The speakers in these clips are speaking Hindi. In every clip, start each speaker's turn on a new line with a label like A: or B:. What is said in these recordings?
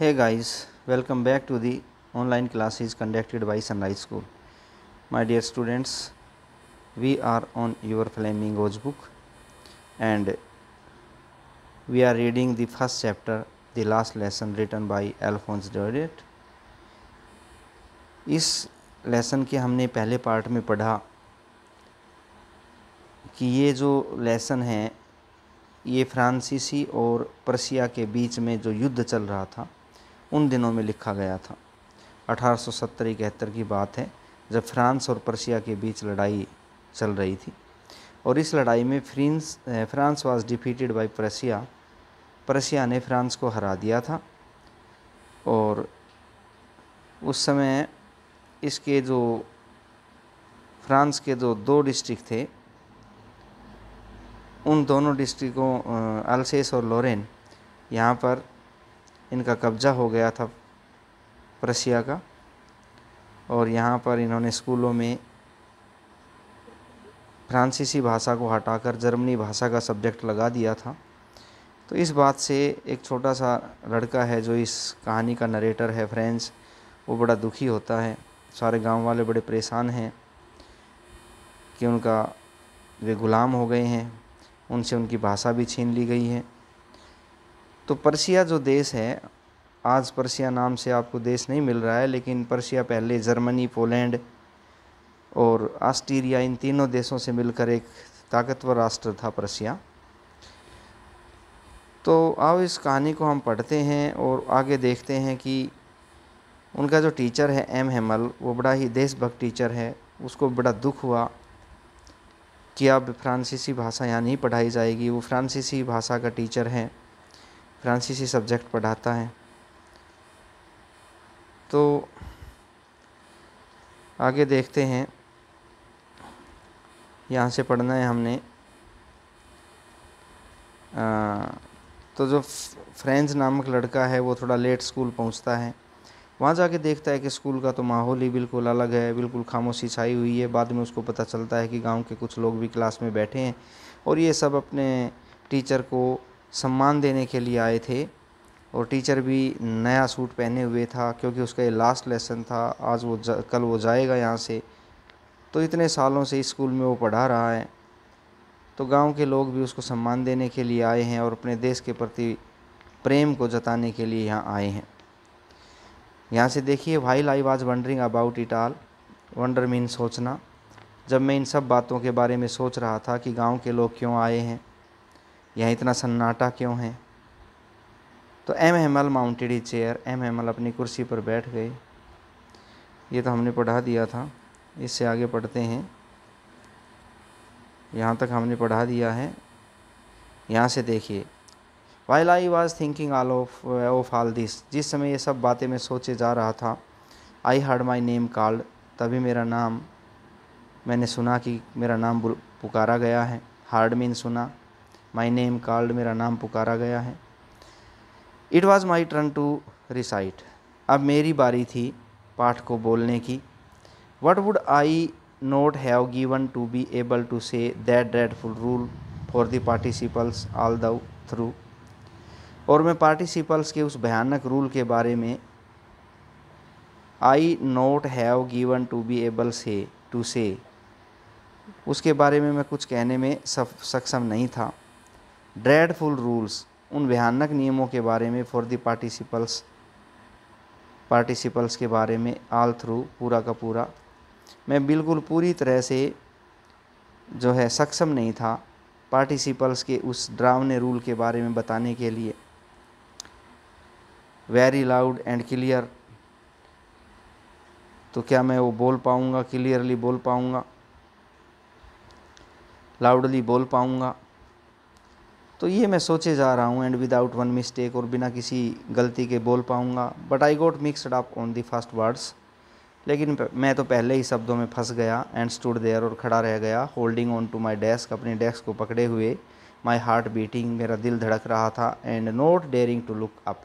A: Hey guys, welcome back to the online classes conducted by Sunrise School. My dear students, we are on your Flamingo's book and we are reading the first chapter, the last lesson written by Alphonse Daudet. इस लेसन के हमने पहले पार्ट में पढ़ा कि ये जो लेसन है ये फ्रांसीसी और प्रसिया के बीच में जो युद्ध चल रहा था उन दिनों में लिखा गया था अठारह इकहत्तर की बात है जब फ्रांस और पर्शिया के बीच लड़ाई चल रही थी और इस लड़ाई में French France was defeated by Prussia Prussia ने फ्रांस को हरा दिया था और उस समय इसके जो फ्रांस के जो दो डिस्ट्रिक्ट थे उन दोनों डिस्ट्रिक्टों अलसेस और लोरेन यहाँ पर इनका कब्जा हो गया था प्रशिया का और यहाँ पर इन्होंने स्कूलों में फ्रांसीसी भाषा को हटाकर जर्मनी भाषा का सब्जेक्ट लगा दिया था तो इस बात से एक छोटा सा लड़का है जो इस कहानी का नरेटर है फ्रेंड्स वो बड़ा दुखी होता है सारे गांव वाले बड़े परेशान हैं कि उनका वे ग़ुलाम हो गए हैं उनसे उनकी भाषा भी छीन ली गई है तो पर्सिया जो देश है आज पर्सिया नाम से आपको देश नहीं मिल रहा है लेकिन पर्सिया पहले जर्मनी पोलैंड और ऑस्ट्रेलिया इन तीनों देशों से मिलकर एक ताकतवर राष्ट्र था पर्सिया तो आओ इस कहानी को हम पढ़ते हैं और आगे देखते हैं कि उनका जो टीचर है एम हेमल वो बड़ा ही देशभक्त टीचर है उसको बड़ा दुख हुआ कि अब फ्रांसीसी भाषा यहाँ नहीं पढ़ाई जाएगी वो फ्रांसीसी भाषा का टीचर है फ्रांसीसी सब्जेक्ट पढ़ाता है तो आगे देखते हैं यहाँ से पढ़ना है हमने आ, तो जो फ्रेंड्स नामक लड़का है वो थोड़ा लेट स्कूल पहुँचता है वहाँ जाके देखता है कि स्कूल का तो माहौल ही बिल्कुल अलग है बिल्कुल खामोशी छाई हुई है बाद में उसको पता चलता है कि गांव के कुछ लोग भी क्लास में बैठे हैं और ये सब अपने टीचर को सम्मान देने के लिए आए थे और टीचर भी नया सूट पहने हुए था क्योंकि उसका ये लास्ट लेसन था आज वो कल वो जाएगा यहाँ से तो इतने सालों से स्कूल में वो पढ़ा रहा है तो गांव के लोग भी उसको सम्मान देने के लिए आए हैं और अपने देश के प्रति प्रेम को जताने के लिए यहाँ आए हैं यहाँ से देखिए भाई live was wondering about it all wonder mean सोचना जब मैं इन सब बातों के बारे में सोच रहा था कि गांव के लोग क्यों आए हैं यहाँ इतना सन्नाटा क्यों है तो M L mounted he chair M Hamel अपनी कुर्सी पर बैठ गए ये तो हमने पढ़ा दिया था इससे आगे पढ़ते हैं यहाँ तक हमने पढ़ा दिया है यहाँ से देखिए while I was thinking all of of all this जिस समय ये सब बातें मैं सोचे जा रहा था I heard my name called तभी मेरा नाम मैंने सुना कि मेरा नाम पुकारा गया है हार्ड मीन सुना माई नेम कॉल्ड मेरा नाम पुकारा गया है it was my turn to recite अब मेरी बारी थी पाठ को बोलने की what would I not have given to be able to say that dreadful rule for the participles all the through और मैं पार्टिसिपल्स के उस भयानक रूल के बारे में I not have given to be able say to say उसके बारे में मैं कुछ कहने में सक्षम नहीं था ड्रेडफुल रूल्स उन भयानक नियमों के बारे में फॉर दी पार्टिसिपल्स पार्टिसिपल्स के बारे में आल थ्रू पूरा का पूरा मैं बिल्कुल पूरी तरह से जो है सक्षम नहीं था पार्टिसिपल्स के उस ड्रावने रूल के बारे में बताने के लिए वेरी लाउड एंड क्लियर तो क्या मैं वो बोल पाऊँगा क्लियरली बोल पाऊँगा लाउडली बोल पाऊँगा तो ये मैं सोचे जा रहा हूँ एंड विदाउट वन मिस्टेक और बिना किसी गलती के बोल पाऊँगा but I got mixed up on the first words लेकिन मैं तो पहले ही शब्दों में फंस गया एंड स्टूड देयर और खड़ा रह गया holding on to my desk अपने डेस्क को पकड़े हुए माई हार्ट बीटिंग मेरा दिल धड़क रहा था and not daring to look up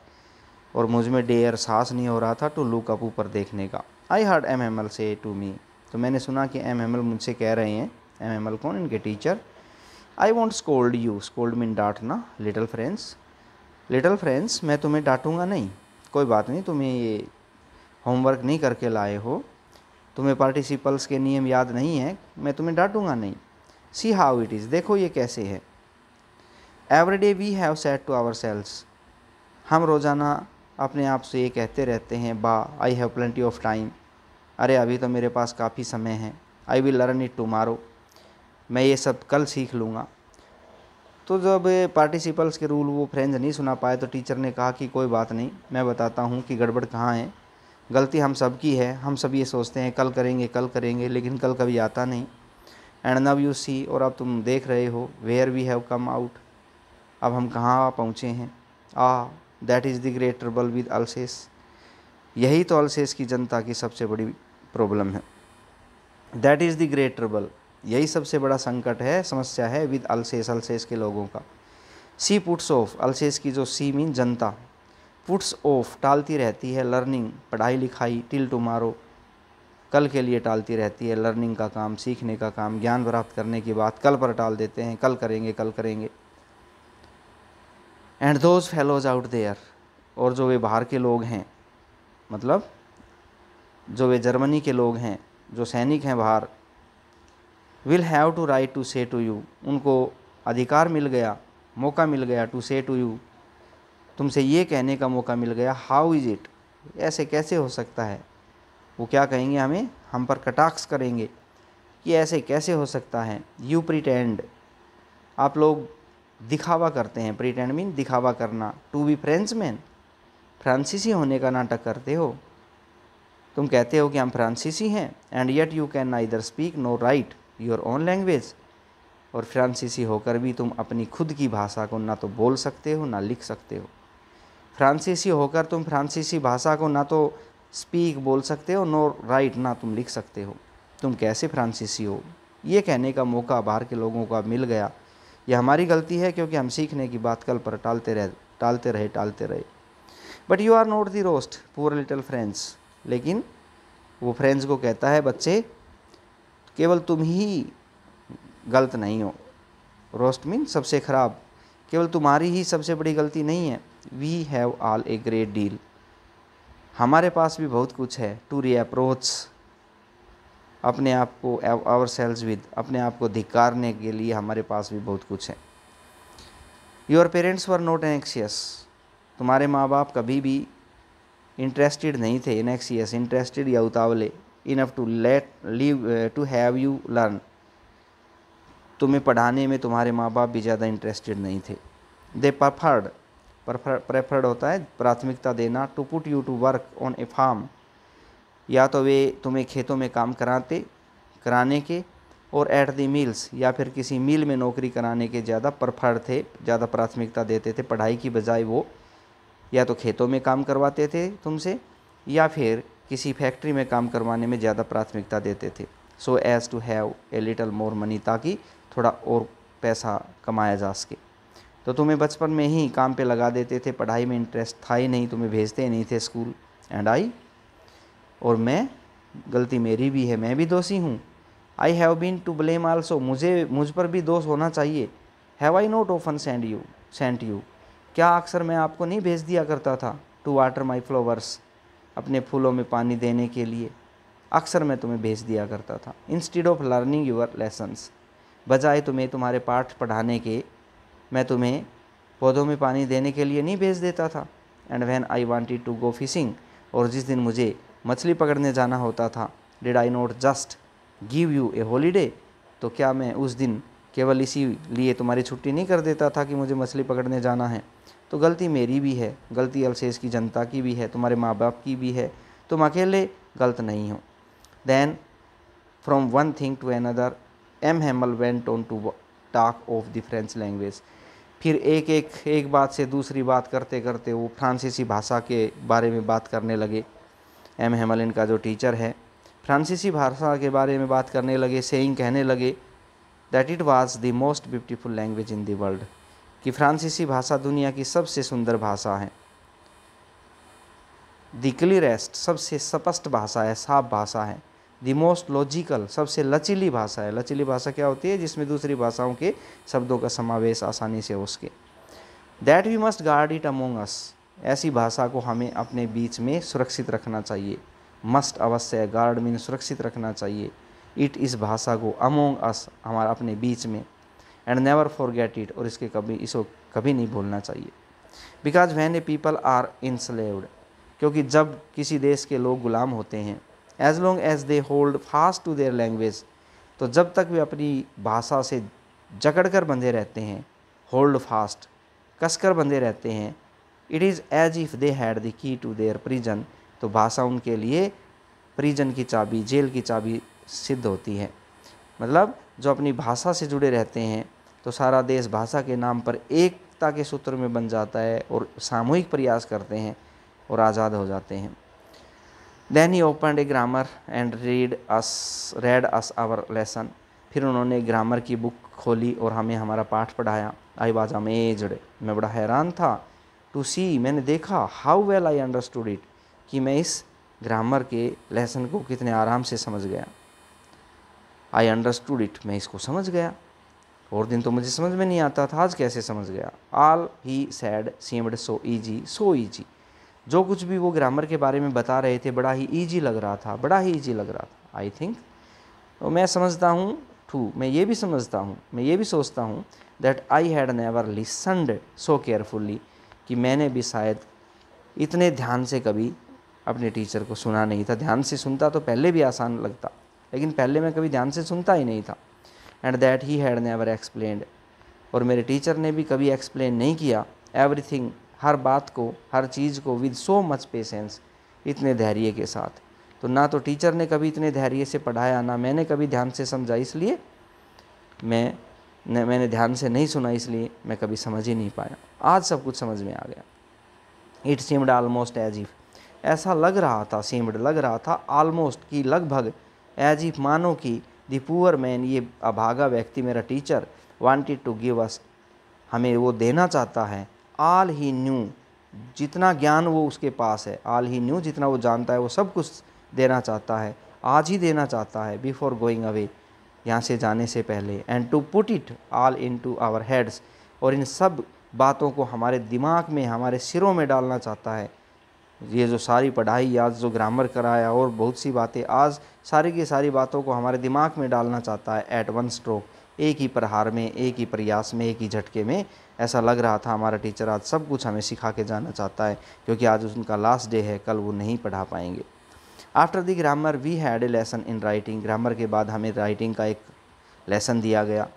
A: और मुझ में डेयर सांस नहीं हो रहा था टू लुक अप ऊपर देखने का I heard M M L say to me तो मैंने सुना कि एम एम एल मुझसे कह रहे हैं एम एम एल कौन इनके teacher I won't scold you scold mean डांटना लिटल फ्रेंड्स लिटल फ्रेंड्स मैं तुम्हें डांटूंगा नहीं कोई बात नहीं तुम्हें ये होमवर्क नहीं करके लाए हो तुम्हें पार्टिसिपल्स के नियम याद नहीं है मैं तुम्हें डांटूंगा नहीं सी हाउ इट इज़ देखो ये कैसे है every day we have said to ourselves हम रोज़ाना अपने आप से ये कहते रहते हैं बा I have plenty of time अरे अभी तो मेरे पास काफ़ी समय है I will learn it tomorrow मैं ये सब कल सीख लूँगा तो जब पार्टिसिपल्स के रूल वो फ्रेंड्स नहीं सुना पाए तो टीचर ने कहा कि कोई बात नहीं मैं बताता हूँ कि गड़बड़ कहाँ है गलती हम सब की है हम सब ये सोचते हैं कल करेंगे कल करेंगे लेकिन कल कभी आता नहीं एंड नव यू सी और अब तुम देख रहे हो where we have come out अब हम कहाँ पहुँचे हैं ah that is the great trouble with Alsace यही तो अलसेस की जनता की सबसे बड़ी प्रॉब्लम है that is the great trouble यही सबसे बड़ा संकट है समस्या है विद अलसेस अलसेस के लोगों का सी पुट्स ऑफ अलसेस की जो सी मीन जनता पुट्स ऑफ टालती रहती है लर्निंग पढ़ाई लिखाई टिल टुमारो कल के लिए टालती रहती है लर्निंग का काम सीखने का काम ज्ञान प्राप्त करने की बात कल पर टाल देते हैं कल करेंगे कल करेंगे and those fellows out there और जो वे बाहर के लोग हैं मतलब जो वे जर्मनी के लोग हैं जो सैनिक हैं बाहर will have to right to say to you उनको अधिकार मिल गया मौका मिल गया टू से टू यू तुमसे ये कहने का मौका मिल गया हाउ इज़ इट ऐसे कैसे हो सकता है वो क्या कहेंगे हमें हम पर कटाक्ष करेंगे कि ऐसे कैसे हो सकता है यू प्रिटेंड आप लोग दिखावा करते हैं प्रिटेंड मीन दिखावा करना टू बी फ्रेंच मैन फ्रांसीसी होने का नाटक करते हो तुम कहते हो कि हम फ्रांसीसी हैं एंड येट यू कैन ना इधर speak nor write your own language और फ्रांसीसी होकर भी तुम अपनी खुद की भाषा को ना तो बोल सकते हो ना लिख सकते हो फ्रांसीसी होकर तुम फ्रांसीसी भाषा को ना तो स्पीक बोल सकते हो नो राइट ना तुम लिख सकते हो तुम कैसे फ्रांसीसी हो ये कहने का मौका बाहर के लोगों का मिल गया यह हमारी गलती है क्योंकि हम सीखने की बात कल पर टालते रह टालते रहे टालते रहे but you are not the worst poor little friends लेकिन वो फ्रेंड्स को कहता है बच्चे केवल तुम ही गलत नहीं हो रोस्ट मीन सबसे ख़राब केवल तुम्हारी ही सबसे बड़ी गलती नहीं है we have all a great deal हमारे पास भी बहुत कुछ है टू री अप्रोच अपने आप को आवर सेल्स विद अपने आप को धिकारने के लिए हमारे पास भी बहुत कुछ है your parents were not anxious तुम्हारे माँ बाप कभी भी इंटरेस्टेड नहीं थे एनेक्सियस इंटरेस्टेड या उतावले enough to let leave to have you learn तुम्हें पढ़ाने में तुम्हारे माँ बाप भी ज़्यादा इंटरेस्टेड नहीं थे दे परफर्ड प्रेफर्ड होता है प्राथमिकता देना to put you to work on a farm या तो वे तुम्हें खेतों में काम कराते कराने के और एट दी मील्स या फिर किसी मील में नौकरी कराने के ज़्यादा प्रफर्ड थे ज़्यादा प्राथमिकता देते थे पढ़ाई की बजाय वो या तो खेतों में काम करवाते थे तुमसे या फिर किसी फैक्ट्री में काम करवाने में ज़्यादा प्राथमिकता देते थे so as to have a little more money ताकि थोड़ा और पैसा कमाया जा सके तो तुम्हें बचपन में ही काम पे लगा देते थे पढ़ाई में इंटरेस्ट था ही नहीं तुम्हें भेजते ही नहीं थे स्कूल एंड आई और मैं गलती मेरी भी है मैं भी दोषी हूँ I have been to blame also मुझे मुझ पर भी दोष होना चाहिए have I not often send you sent you क्या अक्सर मैं आपको नहीं भेज दिया करता था टू वाटर माई फ्लावर्स अपने फूलों में पानी देने के लिए अक्सर मैं तुम्हें भेज दिया करता था instead of learning your lessons बजाय तुम्हें तुम्हारे पाठ पढ़ाने के मैं तुम्हें पौधों में पानी देने के लिए नहीं भेज देता था and when I wanted to go fishing और जिस दिन मुझे मछली पकड़ने जाना होता था did I not just give you a holiday तो क्या मैं उस दिन केवल इसी लिए तुम्हारी छुट्टी नहीं कर देता था कि मुझे मछली पकड़ने जाना है तो गलती मेरी भी है गलती अलसेस की जनता की भी है तुम्हारे माँ बाप की भी है तुम अकेले गलत नहीं हो then from one thing to another M Hamel went on to talk of the French language फिर एक एक एक बात से दूसरी बात करते करते वो फ्रांसीसी भाषा के बारे में बात करने लगे एम हेमल इनका जो टीचर है फ्रांसीसी भाषा के बारे में बात करने लगे सेइंग कहने लगे that it was the most beautiful language in the world कि फ्रांसीसी भाषा दुनिया की सबसे सुंदर भाषा है दी क्लियरेस्ट सबसे स्पष्ट भाषा है साफ भाषा है दी मोस्ट लॉजिकल सबसे लचीली भाषा है लचीली भाषा क्या होती है जिसमें दूसरी भाषाओं के शब्दों का समावेश आसानी से हो सके that we must guard it among us ऐसी भाषा को हमें अपने बीच में सुरक्षित रखना चाहिए मस्ट अवश्य गार्ड मीन सुरक्षित रखना चाहिए इट इस भाषा को अमोंग अस हमारा अपने बीच में एंड नेवर फॉरगेट इट और इसके कभी इसको कभी नहीं भूलना चाहिए because when a people are enslaved क्योंकि जब किसी देश के लोग गुलाम होते हैं as long as they hold fast to their language तो जब तक वे अपनी भाषा से जकड़ कर बंधे रहते हैं होल्ड फास्ट कसकर बंधे रहते हैं it is as if they had the key to their prison तो भाषा उनके लिए प्रिजन की चाबी जेल की चाबी सिद्ध होती है मतलब जो अपनी भाषा से जुड़े रहते हैं तो सारा देश भाषा के नाम पर एकता के सूत्र में बन जाता है और सामूहिक प्रयास करते हैं और आज़ाद हो जाते हैं then he open a grammar and read us read us our lesson फिर उन्होंने ग्रामर की बुक खोली और हमें हमारा पाठ पढ़ाया आई वाज अमेजड मैं बड़ा हैरान था टू सी मैंने देखा how well I understood it कि मैं इस ग्रामर के लेसन को कितने आराम से समझ गया आई अंडरस्टूड इट मैं इसको समझ गया और दिन तो मुझे समझ में नहीं आता था आज कैसे समझ गया all he said seemed so easy so easy जो कुछ भी वो ग्रामर के बारे में बता रहे थे बड़ा ही ईजी लग रहा था बड़ा ही ईजी लग रहा था आई थिंक तो मैं समझता हूँ टू मैं ये भी समझता हूँ मैं ये भी सोचता हूँ that I had never listened so carefully कि मैंने भी शायद इतने ध्यान से कभी अपने टीचर को सुना नहीं था ध्यान से सुनता तो पहले भी आसान लगता लेकिन पहले मैं कभी ध्यान से सुनता ही नहीं था and that he had never explained और मेरे टीचर ने भी कभी एक्सप्लेन नहीं किया एवरीथिंग हर बात को हर चीज़ को विद सो मच पेशेंस इतने धैर्य के साथ तो ना तो टीचर ने कभी इतने धैर्य से पढ़ाया ना मैंने कभी ध्यान से समझा इसलिए मैं न, मैंने ध्यान से नहीं सुना इसलिए मैं कभी समझ ही नहीं पाया आज सब कुछ समझ में आ गया it seemed almost as if ऐसा लग रहा था सीम्ड लग रहा था ऑलमोस्ट कि लगभग एज इफ मानो कि द पुअर मैन ये अभागा व्यक्ति मेरा teacher wanted to give us हमें वो देना चाहता है आल ही न्यू जितना ज्ञान वो उसके पास है आल ही न्यू जितना वो जानता है वो सब कुछ देना चाहता है आज ही देना चाहता है बिफोर गोइंग अवे यहाँ से जाने से पहले and to put it all into our heads और इन सब बातों को हमारे दिमाग में हमारे सिरों में डालना चाहता है ये जो सारी पढ़ाई आज जो ग्रामर कराया और बहुत सी बातें आज सारी की सारी बातों को हमारे दिमाग में डालना चाहता है एट वन स्ट्रोक एक ही प्रहार में एक ही प्रयास में एक ही झटके में ऐसा लग रहा था हमारा टीचर आज सब कुछ हमें सिखा के जाना चाहता है क्योंकि आज उनका लास्ट डे है कल वो नहीं पढ़ा पाएंगे after the grammar we had a lesson in writing grammar के बाद हमें राइटिंग का एक लेसन दिया गया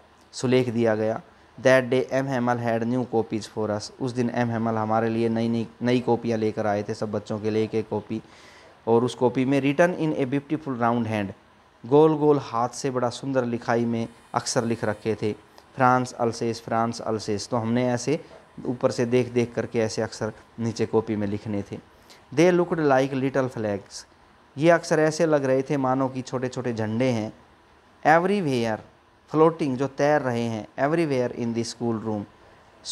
A: सुलेख दिया गया that day M Hamel had new copies for us उस दिन एम हेमल हमारे लिए नई नई नई कॉपियाँ लेकर आए थे सब बच्चों के लिए एक एक कॉपी और उस कॉपी में written in a beautiful round hand गोल गोल हाथ से बड़ा सुंदर लिखाई में अक्सर लिख रखे थे फ्रांस अलसेस फ्रांस अलसेस तो हमने ऐसे ऊपर से देख देख करके ऐसे अक्सर नीचे कॉपी में लिखने थे they looked like little flags ये अक्सर ऐसे लग रहे थे मानो कि छोटे छोटे झंडे हैं एवरी वेयर फ्लोटिंग जो तैर रहे हैं everywhere in the school room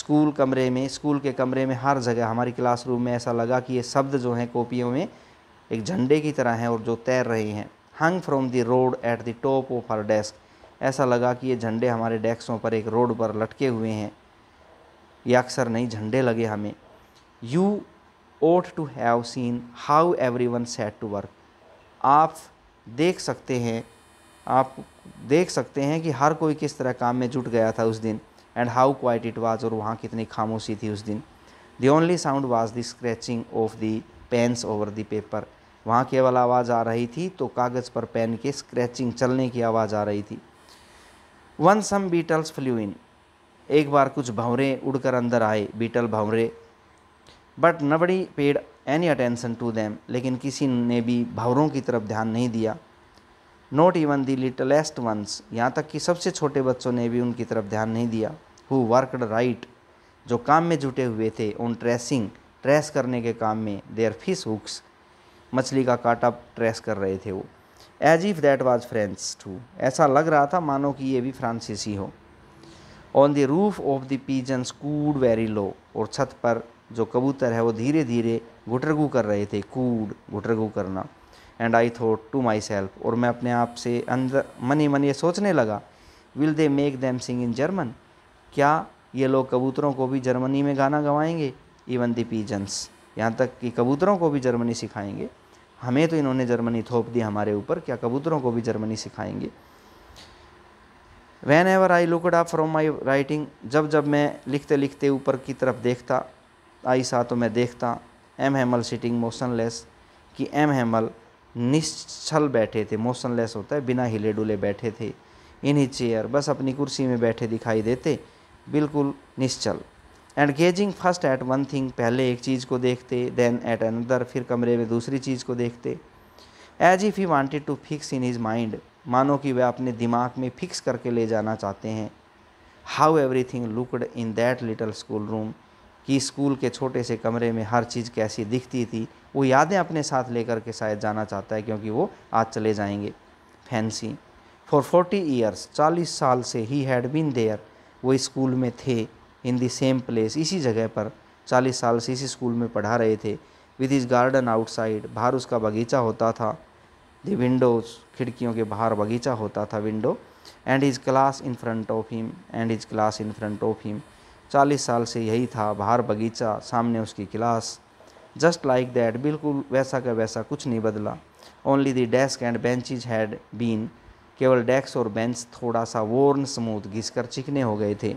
A: school कमरे में स्कूल के कमरे में हर जगह हमारी क्लासरूम में ऐसा लगा कि ये शब्द जो हैं कॉपियों में एक झंडे की तरह हैं और जो तैर रही हैं hung from the rod at the top of हर डेस्क ऐसा लगा कि ये झंडे हमारे डेस्कों पर एक रोड पर लटके हुए हैं ये अक्सर नहीं झंडे लगे हमें you ought to have seen how everyone set to work आप देख सकते हैं आप देख सकते हैं कि हर कोई किस तरह काम में जुट गया था उस दिन and how quiet it was और वहाँ कितनी खामोशी थी उस दिन the only sound was the scratching of the pens over the paper वहाँ केवल आवाज़ आ रही थी तो कागज़ पर पेन के स्क्रैचिंग चलने की आवाज़ आ रही थी once some beetles flew in एक बार कुछ भंवरे उड़कर अंदर आए बीटल भंवरे but nobody paid any attention to them लेकिन किसी ने भी भंवरों की तरफ ध्यान नहीं दिया not even the littlest ones यहाँ तक कि सबसे छोटे बच्चों ने भी उनकी तरफ ध्यान नहीं दिया हु वर्कड राइट जो काम में जुटे हुए थे उन ट्रेसिंग ट्रेस करने के काम में देयर फिश हुक्स मछली का काटा ट्रेस कर रहे थे वो as if that was French too ऐसा लग रहा था मानो कि ये भी फ्रांसीसी हो on the roof of the pigeon cooed very low और छत पर जो कबूतर है वो धीरे धीरे घुटरगू कर रहे थे कूड घुटरगू करना and I thought to myself और मैं अपने आप से अंदर मनी मन ये सोचने लगा will they make them sing in German क्या ये लोग कबूतरों को भी जर्मनी में गाना गवाएंगे इवन द पीजन्स यहाँ तक कि कबूतरों को भी जर्मनी सिखाएंगे हमें तो इन्होंने जर्मनी थोप दी हमारे ऊपर क्या कबूतरों को भी जर्मनी सिखाएंगे whenever I looked up from my writing जब जब मैं लिखते लिखते ऊपर की तरफ देखता आई सा तो मैं देखता एम हैमल सिटिंग मोशनलेस कि एम हैमल निश्चल बैठे थे मोशनलेस होता है बिना हिले डुले बैठे थे इन ही चेयर बस अपनी कुर्सी में बैठे दिखाई देते बिल्कुल निश्चल and gazing first at one thing पहले एक चीज़ को देखते देन एट अनदर फिर कमरे में दूसरी चीज़ को देखते as if he wanted to fix in his mind मानो कि वह अपने दिमाग में फिक्स करके ले जाना चाहते हैं how everything looked in that little school room कि स्कूल के छोटे से कमरे में हर चीज़ कैसी दिखती थी वो यादें अपने साथ लेकर के शायद जाना चाहता है क्योंकि वो आज चले जाएंगे फैंसी फॉर फोर्टी ईयर्स चालीस साल से ही हैड बीन देयर वो स्कूल में थे इन दी सेम प्लेस इसी जगह पर चालीस साल से इसी स्कूल में पढ़ा रहे थे विद इज़ गार्डन आउटसाइड बाहर उसका बगीचा होता था द विंडोज़ खिड़कियों के बाहर बगीचा होता था window and is class in front of him and is class in front of him चालीस साल से यही था बाहर बगीचा सामने उसकी क्लास जस्ट लाइक दैट बिल्कुल वैसा का वैसा कुछ नहीं बदला only the desk and benches had been केवल डेस्क और बेंच थोड़ा सा वोर्न स्मूथ घिसकर चिकने हो गए थे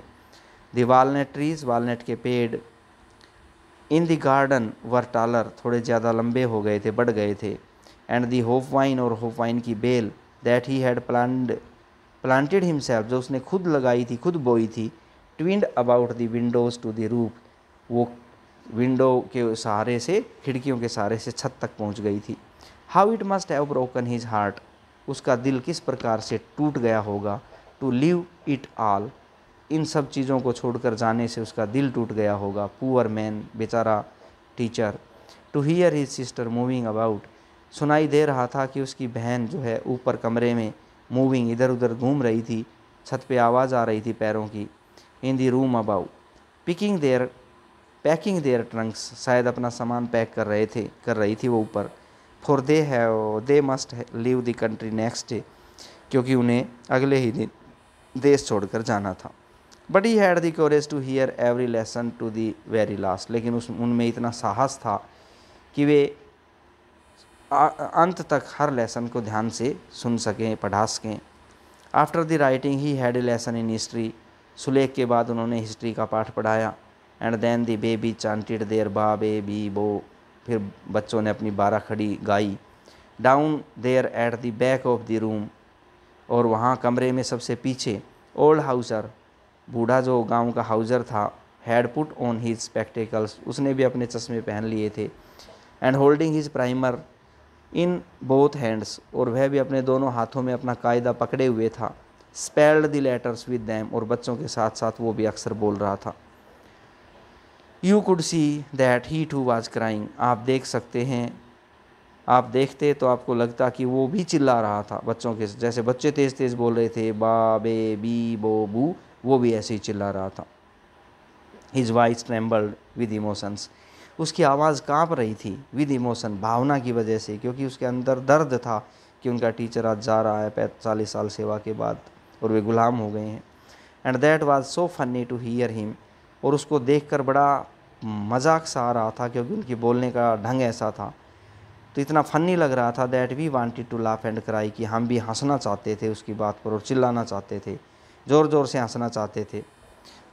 A: द walnut ट्रीज walnut के पेड़ इन दी गार्डन वर टालर थोड़े ज़्यादा लंबे हो गए थे बढ़ गए थे एंड दी होप वाइन और होप वाइन की बेल that he had plan planted himself जो उसने खुद लगाई थी खुद बोई थी twined about the windows to the roof वो विंडो के सहारे से खिड़कियों के सहारे से छत तक पहुंच गई थी how it must have broken his heart उसका दिल किस प्रकार से टूट गया होगा to leave it all in सब चीज़ों को छोड़कर जाने से उसका दिल टूट गया होगा पुअर मैन बेचारा teacher to hear his sister moving about सुनाई दे रहा था कि उसकी बहन जो है ऊपर कमरे में मूविंग इधर उधर घूम रही थी छत पे आवाज़ आ रही थी पैरों की in the room about picking their packing their trunks शायद अपना सामान पैक कर रहे थे कर रही थी वो ऊपर फॉर दे है they must leave the country next day क्योंकि उन्हें अगले ही दिन देश छोड़कर जाना था but he had the courage to hear every lesson to the very last लेकिन उस उनमें इतना साहस था कि वे अंत तक हर लेसन को ध्यान से सुन सकें पढ़ा सकें after the writing he had a lesson in history सुलेख के बाद उन्होंने हिस्ट्री का पाठ पढ़ाया and then the baby chanted their ba be B बो फिर बच्चों ने अपनी बारह खड़ी गाई down there at the back of the room और वहाँ कमरे में सबसे पीछे ओल्ड हाउसर बूढ़ा जो गांव का हाउजर था had put on his spectacles उसने भी अपने चश्मे पहन लिए थे and holding his primer in both hands और वह भी अपने दोनों हाथों में अपना कायदा पकड़े हुए था spelled the letters with them और बच्चों के साथ साथ वो भी अक्सर बोल रहा था you could see that he too was crying आप देख सकते हैं आप देखते तो आपको लगता कि वो भी चिल्ला रहा था बच्चों के जैसे बच्चे तेज़ तेज़ बोल रहे थे बा बे बी बो बू वो भी ऐसे ही चिल्ला रहा था his voice trembled with emotions उसकी आवाज़ कांप रही थी विद इमोशन भावना की वजह से क्योंकि उसके अंदर दर्द था कि उनका टीचर आज जा रहा है पैंतालीस साल सेवा के बाद और वे गुलाम हो गए हैं and that was so funny to hear him और उसको देखकर बड़ा मजाक सा आ रहा था क्योंकि उनकी बोलने का ढंग ऐसा था तो इतना फनी लग रहा था that we wanted to laugh and cry कि हम भी हंसना चाहते थे उसकी बात पर और चिल्लाना चाहते थे ज़ोर ज़ोर से हंसना चाहते थे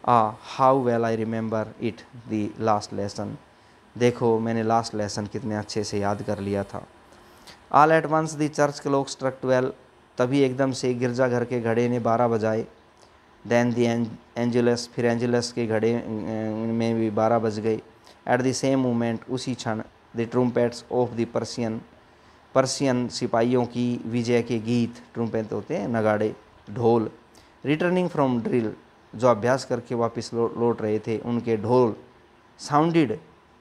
A: ah how well I remember it the last lesson देखो मैंने लास्ट लेसन कितने अच्छे से याद कर लिया था all at once the church clock struck twelve तभी एकदम से गिरजाघर के घड़े ने बारह बजाए दैन दी एंजलस फिर एंजलस के घड़े में भी बारह बज गए एट द सेम मोमेंट उसी क्षण the trumpets of the Persian Persian सिपाहियों की विजय के गीत ट्रम्पेट होते हैं नगाड़े ढोल रिटर्निंग फ्रॉम ड्रिल जो अभ्यास करके वापस लौट रहे थे उनके ढोल साउंडेड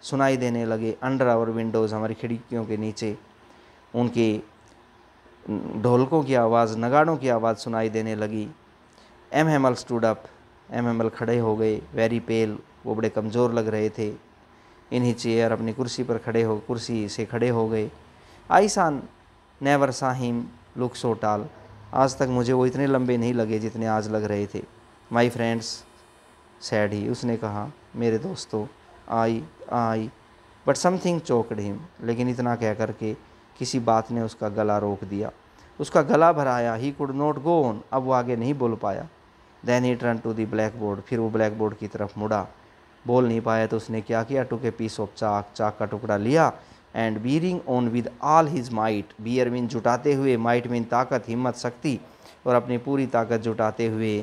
A: सुनाई देने लगे अंडर आवर विंडोज़ हमारी खिड़कियों के नीचे उनके ढोलकों की आवाज़ नगाड़ों की आवाज़ सुनाई देने लगी M M L stood up M M L खड़े हो गए वेरी पेल वो बड़े कमज़ोर लग रहे थे इन्हीं चेयर अपनी कुर्सी पर खड़े हो कुर्सी से खड़े हो गए आईसान नेवर साहिम लुक सोटाल आज तक मुझे वो इतने लंबे नहीं लगे जितने आज लग रहे थे माई फ्रेंड्स सैड ही उसने कहा मेरे दोस्तों I I but something choked him लेकिन इतना कह कर के किसी बात ने उसका गला रोक दिया उसका गला भराया he could not go on अब वो आगे नहीं बोल पाया then he turn to the blackboard फिर वो ब्लैक बोर्ड की तरफ मुड़ा बोल नहीं पाया तो उसने क्या किया टुके पीस ऑफ चाक चाक का टुकड़ा लिया and bearing on with all his might बियर मीन जुटाते हुए माइट मीन ताकत हिम्मत शक्ति और अपनी पूरी ताकत जुटाते हुए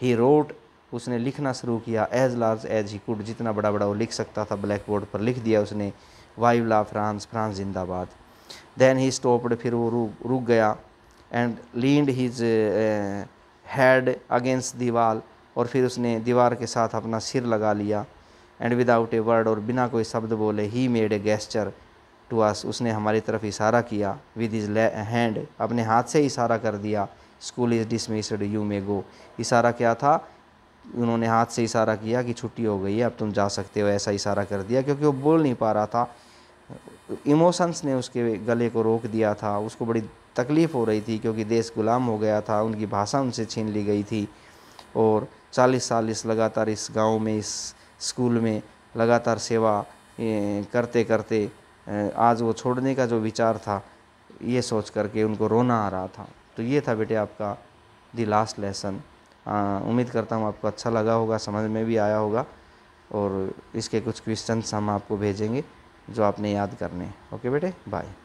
A: ही रोट उसने लिखना शुरू किया as large as he could जितना बड़ा बड़ा वो लिख सकता था ब्लैक बोर्ड पर लिख दिया उसने वाइव ला फ्रांस फ्रांस जिंदाबाद देन ही स्टॉप्ड फिर वो रुक रुक गया and leaned his head against दीवार और फिर उसने दीवार के साथ अपना सिर लगा लिया एंड विदाउट ए वर्ड और बिना कोई शब्द बोले he made a gesture to us उसने हमारी तरफ इशारा किया विद इज़ हैंड अपने हाथ से इशारा कर दिया school is dismissed you may go इशारा क्या था उन्होंने हाथ से इशारा किया कि छुट्टी हो गई है अब तुम जा सकते हो ऐसा इशारा कर दिया क्योंकि वो बोल नहीं पा रहा था इमोशंस ने उसके गले को रोक दिया था उसको बड़ी तकलीफ़ हो रही थी क्योंकि देश गुलाम हो गया था उनकी भाषा उनसे छीन ली गई थी और चालीस साल इस लगातार इस गांव में इस स्कूल में लगातार सेवा करते करते आज वो छोड़ने का जो विचार था ये सोच करके उनको रोना आ रहा था तो ये था बेटे आपका दी लास्ट लेसन उम्मीद करता हूँ आपको अच्छा लगा होगा समझ में भी आया होगा और इसके कुछ क्वेश्चन हम आपको भेजेंगे जो आपने याद करने ओके बेटे बाय